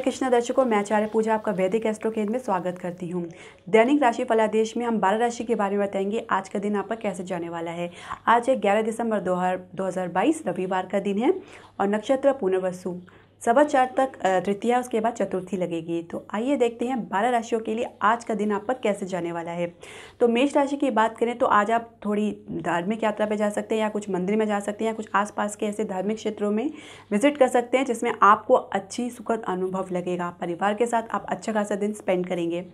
कृष्णा दर्शकों मैं आचार्य पूजा आपका वैदिक एस्ट्रो केंद्र में स्वागत करती हूँ दैनिक राशि फलादेश में हम बारह राशि के बारे में बताएंगे आज का दिन आपका कैसे जाने वाला है आज है ग्यारह दिसंबर दो हज़ार बाईस रविवार का दिन है और नक्षत्र पुनर्वसु सवा चार तक तृतीया उसके बाद चतुर्थी लगेगी तो आइए देखते हैं बारह राशियों के लिए आज का दिन आपका कैसे जाने वाला है तो मेष राशि की बात करें तो आज आप थोड़ी धार्मिक यात्रा पर जा सकते हैं या कुछ मंदिर में जा सकते हैं या कुछ आसपास के ऐसे धार्मिक क्षेत्रों में विजिट कर सकते हैं जिसमें आपको अच्छी सुखद अनुभव लगेगा परिवार के साथ आप अच्छा खासा दिन स्पेंड करेंगे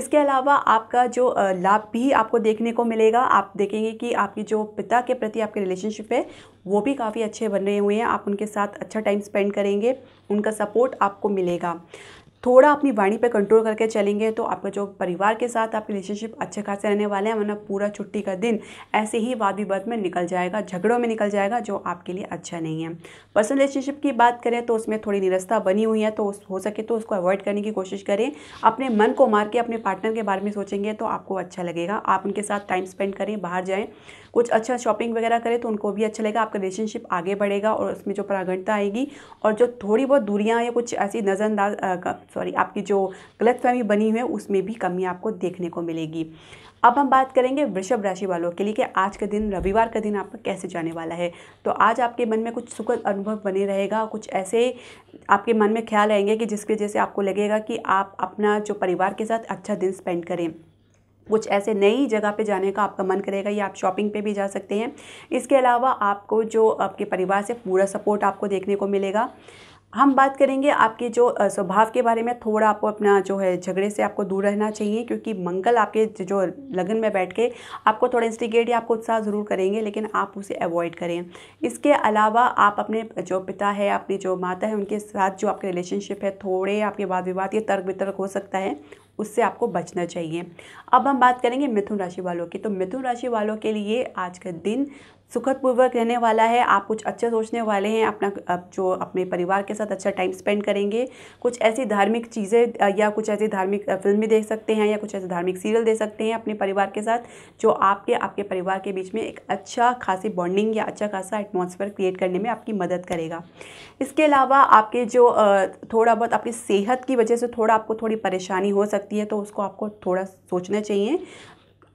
इसके अलावा आपका जो लाभ भी आपको देखने को मिलेगा आप देखेंगे कि आपकी जो पिता के प्रति आपके रिलेशनशिप है वो भी काफ़ी अच्छे बन रहे हुए हैं आप उनके साथ अच्छा टाइम स्पेंड करेंगे उनका सपोर्ट आपको मिलेगा थोड़ा अपनी वाणी पे कंट्रोल करके चलेंगे तो आपका जो परिवार के साथ आपके रिलेशनशिप अच्छे खासे रहने वाले हैं वरना पूरा छुट्टी का दिन ऐसे ही वाद विवाद में निकल जाएगा झगड़ों में निकल जाएगा जो आपके लिए अच्छा नहीं है पर्सनल रिलेशनशिप की बात करें तो उसमें थोड़ी निरस्ता बनी हुई है तो हो सके तो उसको अवॉइड करने की कोशिश करें अपने मन को मार के अपने पार्टनर के बारे में सोचेंगे तो आपको अच्छा लगेगा आप उनके साथ टाइम स्पेंड करें बाहर जाएँ कुछ अच्छा शॉपिंग वगैरह करें तो उनको भी अच्छा लगेगा आपका रिलेशनशिप आगे बढ़ेगा और उसमें जो प्रागणता आएगी और जो थोड़ी बहुत दूरियाँ या कुछ ऐसी नज़रअंदाज सॉरी आपकी जो गलत फहमी बनी हुई है उसमें भी कमी आपको देखने को मिलेगी अब हम बात करेंगे वृषभ राशि वालों के लिए कि आज का दिन रविवार का दिन आपका कैसे जाने वाला है तो आज आपके मन में कुछ सुखद अनुभव बने रहेगा कुछ ऐसे आपके मन में ख्याल आएंगे कि जिसकी वजह से आपको लगेगा कि आप अपना जो परिवार के साथ अच्छा दिन स्पेंड करें कुछ ऐसे नई जगह पे जाने का आपका मन करेगा या आप शॉपिंग पे भी जा सकते हैं इसके अलावा आपको जो आपके परिवार से पूरा सपोर्ट आपको देखने को मिलेगा हम बात करेंगे आपके जो स्वभाव के बारे में थोड़ा आपको अपना जो है झगड़े से आपको दूर रहना चाहिए क्योंकि मंगल आपके जो लगन में बैठ के आपको थोड़ा इंस्टिगेट या आपको उत्साह ज़रूर करेंगे लेकिन आप उसे अवॉइड करें इसके अलावा आप अपने जो पिता है अपनी जो माता है उनके साथ जो आपके रिलेशनशिप है थोड़े आपके वाद विवाद या तर्क वितर्क हो सकता है उससे आपको बचना चाहिए अब हम बात करेंगे मिथुन राशि वालों की तो मिथुन राशि वालों के लिए आज का दिन सुखदपूर्वक रहने वाला है आप कुछ अच्छे सोचने वाले हैं अपना आप जो अपने परिवार के साथ अच्छा टाइम स्पेंड करेंगे कुछ ऐसी धार्मिक चीज़ें या कुछ ऐसी धार्मिक फिल्में देख सकते हैं या कुछ ऐसे धार्मिक सीरियल देख सकते हैं अपने परिवार के साथ जो आपके आपके परिवार के बीच में एक अच्छा खासी बॉन्डिंग या अच्छा खासा एटमोसफेयर क्रिएट करने में आपकी मदद करेगा इसके अलावा आपके जो थोड़ा बहुत आपकी सेहत की वजह से थोड़ा आपको थोड़ी परेशानी हो सकती है तो उसको आपको थोड़ा सोचना चाहिए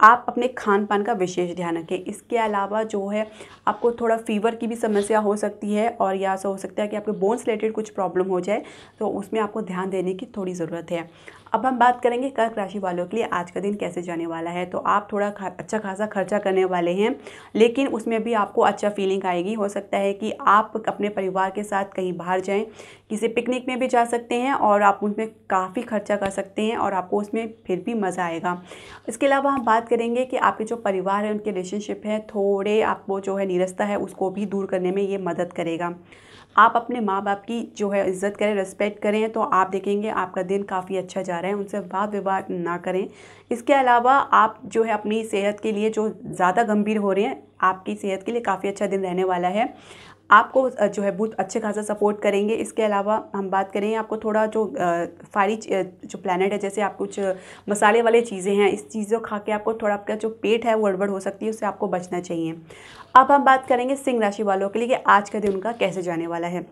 आप अपने खान पान का विशेष ध्यान रखें इसके अलावा जो है आपको थोड़ा फीवर की भी समस्या हो सकती है और या ऐसा हो सकता है कि आपके बोन्स रिलेटेड कुछ प्रॉब्लम हो जाए तो उसमें आपको ध्यान देने की थोड़ी ज़रूरत है अब हम बात करेंगे कर्क राशि वालों के लिए आज का दिन कैसे जाने वाला है तो आप थोड़ा खा, अच्छा खासा खर्चा करने वाले हैं लेकिन उसमें भी आपको अच्छा फीलिंग आएगी हो सकता है कि आप अपने परिवार के साथ कहीं बाहर जाएं किसी पिकनिक में भी जा सकते हैं और आप उसमें काफ़ी खर्चा कर सकते हैं और आपको उसमें फिर भी मज़ा आएगा इसके अलावा हम बात करेंगे कि आपके जो परिवार है उनके रिलेशनशिप है थोड़े आपको जो है निरस्ता है उसको भी दूर करने में ये मदद करेगा आप अपने माँ बाप की जो है इज़्ज़त करें रिस्पेक्ट करें तो आप देखेंगे आपका दिन काफ़ी अच्छा जा जा रहे हैं उनसे वाद विवाद ना करें इसके अलावा आप जो है अपनी सेहत के लिए जो ज़्यादा गंभीर हो रहे हैं आपकी सेहत के लिए काफ़ी अच्छा दिन रहने वाला है आपको जो है बहुत अच्छे खासा सपोर्ट करेंगे इसके अलावा हम बात करें आपको थोड़ा जो फारी जो प्लानट है जैसे आप कुछ मसाले वाले चीज़ें हैं इस चीज़ों खा के आपको थोड़ा आपका जो पेट है वो गड़बड़ हो सकती है उससे आपको बचना चाहिए अब हम बात करेंगे सिंह राशि वालों के लिए कि आज का दिन उनका कैसे जाने वाला है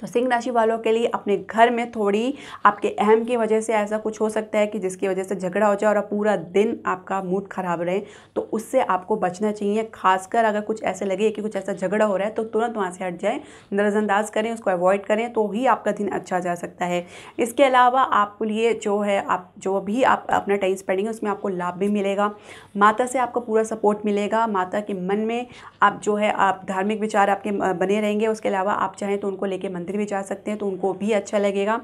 तो सिंह राशि वालों के लिए अपने घर में थोड़ी आपके अहम की वजह से ऐसा कुछ हो सकता है कि जिसकी वजह से झगड़ा हो जाए और पूरा दिन आपका मूड ख़राब रहे तो उससे आपको बचना चाहिए खासकर अगर कुछ ऐसे लगे कि कुछ ऐसा झगड़ा हो रहा है तो तुरंत वहाँ से हट जाए नज़रअंदाज करें उसको अवॉइड करें तो ही आपका दिन अच्छा जा सकता है इसके अलावा आपके लिए जो है आप जो भी आप अपना टाइम स्पेंडिंग है उसमें आपको लाभ भी मिलेगा माता से आपको पूरा सपोर्ट मिलेगा माता के मन में आप जो है आप धार्मिक विचार आपके बने रहेंगे उसके अलावा आप चाहें तो उनको लेके मन मंदिर भी जा सकते हैं तो उनको भी अच्छा लगेगा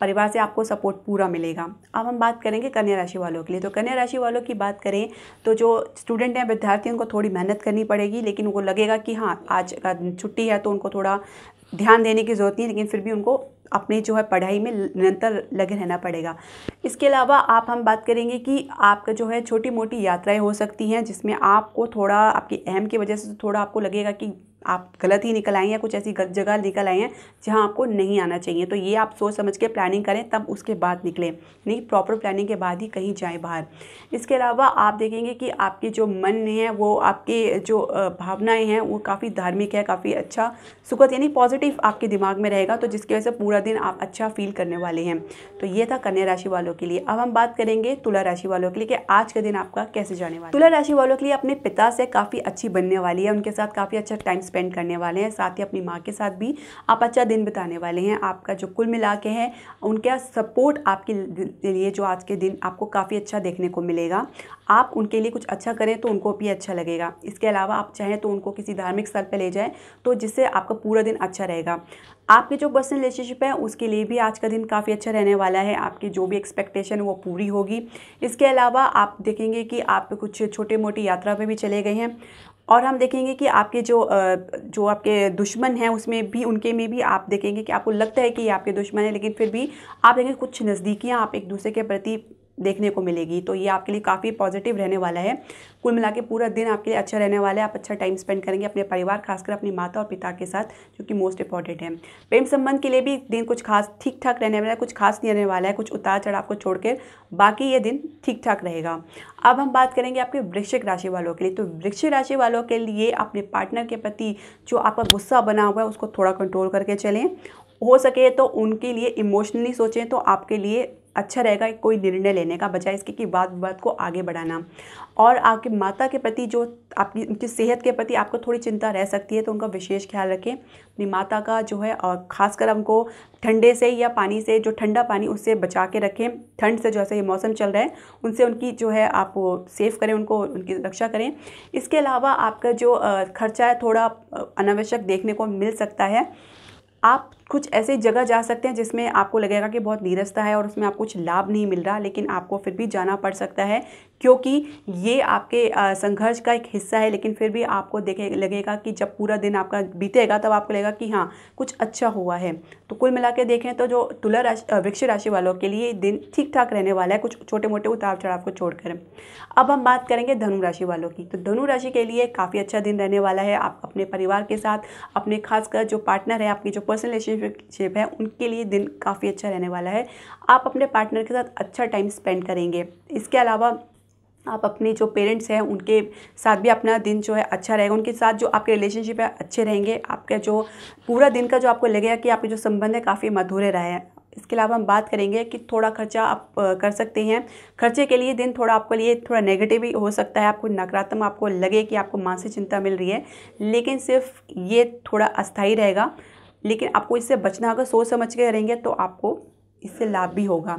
परिवार से आपको सपोर्ट पूरा मिलेगा अब हम बात करेंगे कन्या राशि वालों के लिए तो कन्या राशि वालों की बात करें तो जो स्टूडेंट हैं विद्यार्थी उनको थोड़ी मेहनत करनी पड़ेगी लेकिन उनको लगेगा कि हाँ आज का छुट्टी है तो उनको थोड़ा ध्यान देने की ज़रूरत नहीं है लेकिन फिर भी उनको अपनी जो है पढ़ाई में निरंतर लगे रहना पड़ेगा इसके अलावा आप हम बात करेंगे कि आपका जो है छोटी मोटी यात्राएं हो सकती हैं जिसमें आपको थोड़ा आपकी अहम की वजह से थोड़ा आपको लगेगा कि आप गलत ही निकल आए या कुछ ऐसी जगह निकल आए हैं जहाँ आपको नहीं आना चाहिए तो ये आप सोच समझ के प्लानिंग करें तब उसके बाद निकलें यानी प्रॉपर प्लानिंग के बाद ही कहीं जाएँ बाहर इसके अलावा आप देखेंगे कि आपकी जो मन है वो आपकी जो भावनाएँ हैं वो काफ़ी धार्मिक है काफ़ी अच्छा सुखद यानी पॉजिटिव आपके दिमाग में रहेगा तो जिसकी वजह से पूरा दिन आप अच्छा फील करने वाले हैं तो ये था कन्या राशि वालों के लिए अब हम बात करेंगे तुला राशि वालों के लिए कि आज का दिन आपका कैसे जाने वाला तुला राशि वालों के लिए अपने पिता से काफ़ी अच्छी बनने वाली है उनके साथ काफ़ी अच्छा टाइम स्पेंड स्पेंड करने वाले हैं साथ ही अपनी माँ के साथ भी आप अच्छा दिन बिताने वाले हैं आपका जो कुल मिला के है उनका सपोर्ट आपके लिए जो आज के दिन आपको काफ़ी अच्छा देखने को मिलेगा आप उनके लिए कुछ अच्छा करें तो उनको भी अच्छा लगेगा इसके अलावा आप चाहें तो उनको किसी धार्मिक स्थल पर ले जाएँ तो जिससे आपका पूरा दिन अच्छा रहेगा आपके जो पर्सनल रिलेशनशिप है उसके लिए भी आज का दिन काफ़ी अच्छा रहने वाला है आपकी जो भी एक्सपेक्टेशन वो पूरी होगी इसके अलावा आप देखेंगे कि आप कुछ छोटे मोटी यात्रा पे भी चले गए हैं और हम देखेंगे कि आपके जो जो आपके दुश्मन हैं उसमें भी उनके में भी आप देखेंगे कि आपको लगता है कि ये आपके दुश्मन है लेकिन फिर भी आप देखेंगे कुछ नज़दीकियाँ आप एक दूसरे के प्रति देखने को मिलेगी तो ये आपके लिए काफ़ी पॉजिटिव रहने वाला है कुल मिला के पूरा दिन आपके लिए अच्छा रहने वाला है आप अच्छा टाइम स्पेंड करेंगे अपने परिवार खासकर अपनी माता और पिता के साथ जो कि मोस्ट इंपॉर्टेंट है प्रेम संबंध के लिए भी दिन कुछ खास ठीक ठाक रहने वाला है कुछ खास नहीं रहने वाला है कुछ उतार चढ़ाव को कर बाकी ये दिन ठीक ठाक रहेगा अब हम बात करेंगे आपके वृक्षिक राशि वालों के लिए तो वृक्ष राशि वालों के लिए अपने पार्टनर के प्रति जो आपका गुस्सा बना हुआ है उसको थोड़ा कंट्रोल करके चलें हो सके तो उनके लिए इमोशनली सोचें तो आपके लिए अच्छा रहेगा कोई निर्णय लेने का बजाय इसके कि वाद विवाद को आगे बढ़ाना और आपके माता के प्रति जो आपकी उनकी सेहत के प्रति आपको थोड़ी चिंता रह सकती है तो उनका विशेष ख्याल रखें अपनी माता का जो है और ख़ासकर हमको ठंडे से या पानी से जो ठंडा पानी उससे बचा के रखें ठंड से जो ऐसे ये मौसम चल रहा है उनसे उनकी जो है आप सेफ़ करें उनको उनकी रक्षा करें इसके अलावा आपका जो खर्चा है थोड़ा अनावश्यक देखने को मिल सकता है आप कुछ ऐसे जगह जा सकते हैं जिसमें आपको लगेगा कि बहुत नीरसता है और उसमें आपको कुछ लाभ नहीं मिल रहा लेकिन आपको फिर भी जाना पड़ सकता है क्योंकि ये आपके संघर्ष का एक हिस्सा है लेकिन फिर भी आपको देखे लगेगा कि जब पूरा दिन आपका बीतेगा तब आपको लगेगा कि हाँ कुछ अच्छा हुआ है तो कुल मिला देखें तो जो तुला राशि वृक्ष राशि वालों के लिए दिन ठीक ठाक रहने वाला है कुछ छोटे मोटे उतार चढ़ाव को छोड़कर अब हम बात करेंगे धनु राशि वालों की तो धनु राशि के लिए काफ़ी अच्छा दिन रहने वाला है आप अपने परिवार के साथ अपने खासकर जो पार्टनर है आपकी जो पर्सनल रिलेशनशिप है उनके लिए दिन काफ़ी अच्छा रहने वाला है आप अपने पार्टनर के साथ अच्छा टाइम स्पेंड करेंगे इसके अलावा आप अपने जो पेरेंट्स हैं उनके साथ भी अपना दिन जो है अच्छा रहेगा उनके साथ जो आपके रिलेशनशिप है अच्छे रहेंगे आपका जो पूरा दिन का जो आपको लगेगा कि आपके जो संबंध है काफ़ी मधुरे रहे हैं इसके अलावा हम बात करेंगे कि थोड़ा खर्चा आप कर सकते हैं खर्चे के लिए दिन थोड़ा आपके लिए थोड़ा नेगेटिव ही हो सकता है आपको नकारात्मक आपको लगे कि आपको मानसिक चिंता मिल रही है लेकिन सिर्फ ये थोड़ा अस्थायी रहेगा लेकिन आपको इससे बचना अगर सोच समझ के रहेंगे तो आपको इससे लाभ भी होगा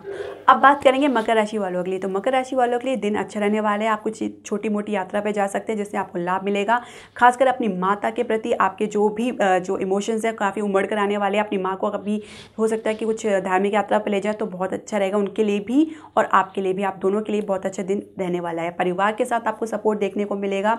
अब बात करेंगे मकर राशि वालों के लिए तो मकर राशि वालों के लिए दिन अच्छा रहने वाला है आप कुछ छोटी मोटी यात्रा पे जा सकते हैं जिससे आपको लाभ मिलेगा खासकर अपनी माता के प्रति आपके जो भी जो इमोशंस हैं काफ़ी उमड़ कर आने वाले हैं अपनी माँ को अभी हो सकता है कि कुछ धार्मिक यात्रा पर ले जाए तो बहुत अच्छा रहेगा उनके लिए भी और आपके लिए भी आप दोनों के लिए बहुत अच्छा दिन रहने वाला है परिवार के साथ आपको सपोर्ट देखने को मिलेगा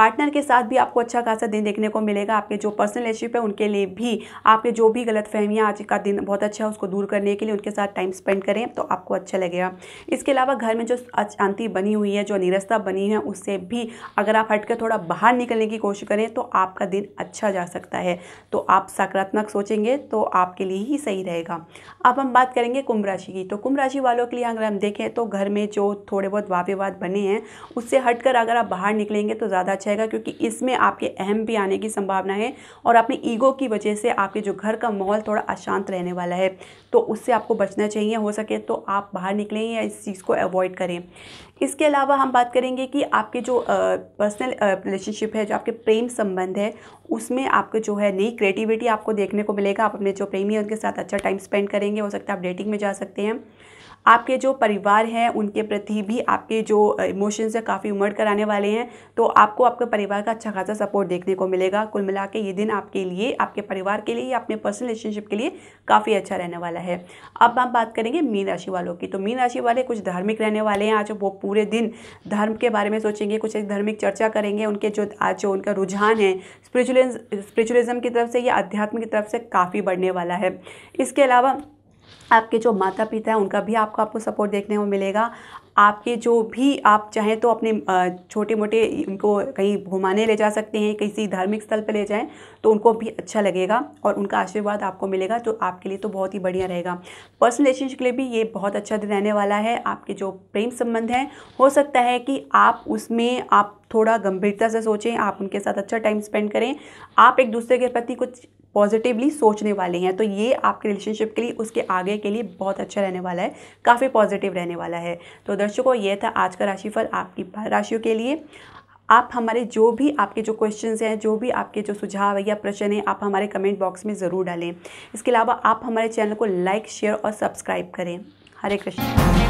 पार्टनर के साथ भी आपको अच्छा खासा दिन देखने को मिलेगा आपके जो पर्सनल रिलेशनशिप है उनके लिए भी आपके जो भी गलत फहमियाँ आज का दिन बहुत अच्छा है उसको दूर करने के लिए उनके साथ टाइम स्पेंड करें तो आपको अच्छा लगेगा इसके अलावा घर में जो अशांति बनी हुई है जो निरस्ता बनी है उससे भी अगर आप हट थोड़ा बाहर निकलने की कोशिश करें तो आपका दिन अच्छा जा सकता है तो आप सकारात्मक सोचेंगे तो आपके लिए ही सही रहेगा अब हम बात करेंगे कुंभ राशि की तो कुंभ राशि वालों के लिए अगर हम देखें तो घर में जो थोड़े बहुत वाद विवाद बने हैं उससे हटकर अगर आप बाहर निकलेंगे तो ज़्यादा अच्छा रहेगा क्योंकि इसमें आपके अहम भी आने की संभावना है और अपने ईगो की वजह से आपके जो घर का माहौल थोड़ा अशांत रहने वाला है तो उससे आपको बचना चाहिए हो सके तो आप बाहर निकलें या इस चीज़ को अवॉइड करें इसके अलावा हम बात करेंगे कि आपके जो पर्सनल रिलेशनशिप है जो आपके प्रेम संबंध है उसमें आपको जो है नई क्रिएटिविटी आपको देखने को मिलेगा आप अपने जो प्रेमी है उनके साथ अच्छा टाइम स्पेंड करेंगे हो सकता है आप डेटिंग में जा सकते हैं आपके जो परिवार हैं उनके प्रति भी आपके जो इमोशंस हैं काफ़ी उमड़ कर आने वाले हैं तो आपको आपके परिवार का अच्छा खासा सपोर्ट देखने को मिलेगा कुल मिला के ये दिन आपके लिए आपके परिवार के लिए या अपने पर्सनल रिलेशनशिप के लिए काफ़ी अच्छा रहने वाला है अब हम बात करेंगे मीन राशि वालों की तो मीन राशि वाले कुछ धार्मिक रहने वाले हैं आज वो पूरे दिन धर्म के बारे में सोचेंगे कुछ एक धार्मिक चर्चा करेंगे उनके जो आज जो उनका रुझान है स्पिरिचुअलिज्म की तरफ से या अध्यात्म की तरफ से काफ़ी बढ़ने वाला है इसके अलावा आपके जो माता पिता हैं उनका भी आपको आपको सपोर्ट देखने को मिलेगा आपके जो भी आप चाहें तो अपने छोटे मोटे उनको कहीं घुमाने ले जा सकते हैं किसी धार्मिक स्थल पर ले जाएं तो उनको भी अच्छा लगेगा और उनका आशीर्वाद आपको मिलेगा तो आपके लिए तो बहुत ही बढ़िया रहेगा पर्सनल रिलेशनशिप के लिए भी ये बहुत अच्छा दिन रहने वाला है आपके जो प्रेम संबंध हैं हो सकता है कि आप उसमें आप थोड़ा गंभीरता से सोचें आप उनके साथ अच्छा टाइम स्पेंड करें आप एक दूसरे के प्रति कुछ पॉजिटिवली सोचने वाले हैं तो ये आपके रिलेशनशिप के लिए उसके आगे के लिए बहुत अच्छा रहने वाला है काफ़ी पॉजिटिव रहने वाला है तो दर्शकों ये था आज का राशिफल आपकी राशियों के लिए आप हमारे जो भी आपके जो क्वेश्चंस हैं जो भी आपके जो सुझाव है या प्रश्न हैं आप हमारे कमेंट बॉक्स में ज़रूर डालें इसके अलावा आप हमारे चैनल को लाइक शेयर और सब्सक्राइब करें हरे कृष्ण